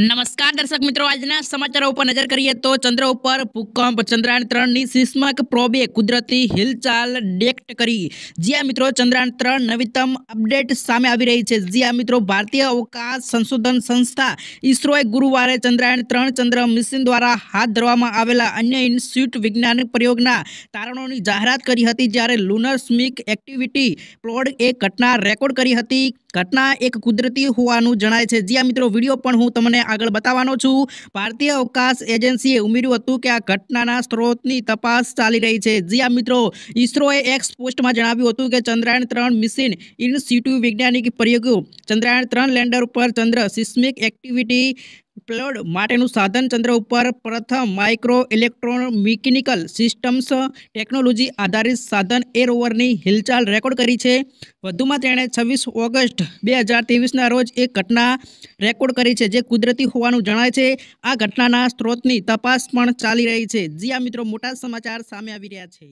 નમસ્કાર દર્શક મિત્રો આજના સમાચારો ઉપર નજર કરીએ તો ચંદ્ર ઉપર ભૂકંપ ચંદ્રાયણ ત્રણની સિસ્મક પ્રોબે કુદરતી હિલચાલ ડેક્ટ કરી જ્યાં મિત્રો ચંદ્રાયણ ત્રણ નવીનતમ અપડેટ સામે આવી રહી છે જ્યાં મિત્રો ભારતીય અવકાશ સંશોધન સંસ્થા ઇસરોએ ગુરુવારે ચંદ્રાયણ ત્રણ ચંદ્ર મિશન દ્વારા હાથ ધરવામાં આવેલા અન્ય ઇન્સ્ટિટ્યૂટ વિજ્ઞાન પ્રયોગના તારણોની જાહેરાત કરી હતી જ્યારે લુનર સ્મિક એક્ટિવિટી પ્લોડ એ ઘટના રેકોર્ડ કરી હતી ઘટના એક કુદરતી હોવાનું જણાય છે જ્યાં મિત્રો વિડીયો પણ હું તમને આગળ બતાવવાનો છું ભારતીય અવકાશ એજન્સીએ ઉમેર્યું હતું કે આ ઘટનાના સ્ત્રોતની તપાસ ચાલી રહી છે જ્યાં મિત્રો ઇસરોએ એક્સ પોસ્ટમાં જણાવ્યું હતું કે ચંદ્રયાન ત્રણ મિશન ઇન સિટુ વૈજ્ઞાનિક પ્રયોગો ચંદ્રયાન ત્રણ લેન્ડર ઉપર ચંદ્ર સિસ્મિક એક્ટિવિટી પ્લડ માટેનું સાધન ચંદ્ર ઉપર પ્રથમ micro electron mechanical systems technology આધારિત સાધન એ રોવરની હિલચાલ રેકોર્ડ કરી છે વધુમાં તેણે છવ્વીસ ઓગસ્ટ બે હજાર ત્રેવીસના રોજ એક ઘટના રેકોર્ડ કરી છે જે કુદરતી હોવાનું જણાય છે આ ઘટનાના સ્ત્રોતની તપાસ પણ ચાલી રહી છે જી આ મિત્રો મોટા સમાચાર સામે આવી રહ્યા છે